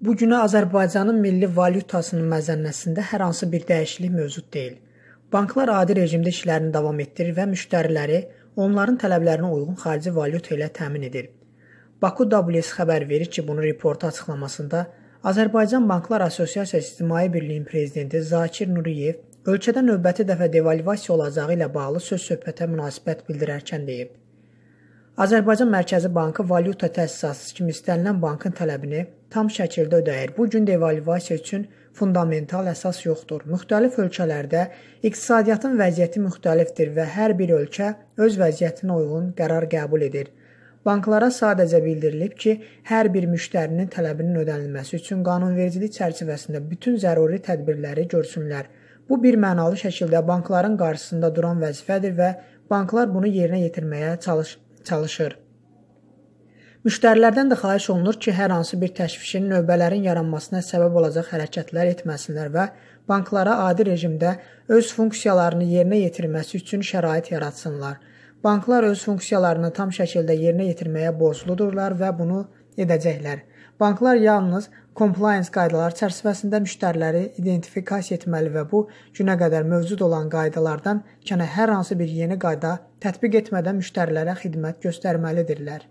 Bu günə Azərbaycanın milli valyutasının məzənnəsində hər hansı bir dəyişiklik mövcud deyil. Banklar adi rejimdə işlərini davam etdirir və müştəriləri onların tələblərinə uyğun xarici valyuta ilə təmin edir. Baku WS xəbər verir ki, bunu reporta açıqlamasında Azərbaycan Banklar Assosiasiyası İctimai Birliyin prezidenti Zakir Nuriyev ölkədə növbəti dəfə devalvasiya olacağı ilə bağlı söz-söhbətə münasibət bildirərkən deyib: Azərbaycan Mərkəzi Bankı valyuta təsisatçısı kimi istənilən bankın tələbini tam şəkildə ödəyir. Bu gün devalvasiya üçün fundamental əsas yoxdur. Müxtəlif ölkələrdə iqtisadiyyatın vəziyyəti müxtəlifdir və hər bir ölkə öz vəziyyətinə uyğun qərar qəbul edir. Banklara sadəcə bildirilib ki, hər bir müştərinin tələbinin ödənilməsi üçün qanunvericilik çərçivəsində bütün zəruri tədbirləri görsünlər. Bu bir mənalı şəkildə bankların qarşısında duran vəzifədir və banklar bunu yerinə yetirməyə çalışır çalışır. Müştərilərdən də xahiş olunur ki, hər hansı bir təşvişin növbələrin yaranmasına səbəb olacaq hərəkətlər etməsinlər və banklara adi rejimdə öz funksiyalarını yerinə yetirməsi üçün şərait yaratsınlar. Banklar öz funksiyalarını tam şəkildə yerinə yetirməyə borcludurlar və bunu edəcəklər. Banklar yalnız compliance qaydaları çərçivəsində müştəriləri identifikasiya etməli və bu günə qədər mövcud olan qaydalardan kənə hər hansı bir yeni qayda tətbiq etmədən müştərilərə xidmət göstərməlidirlər.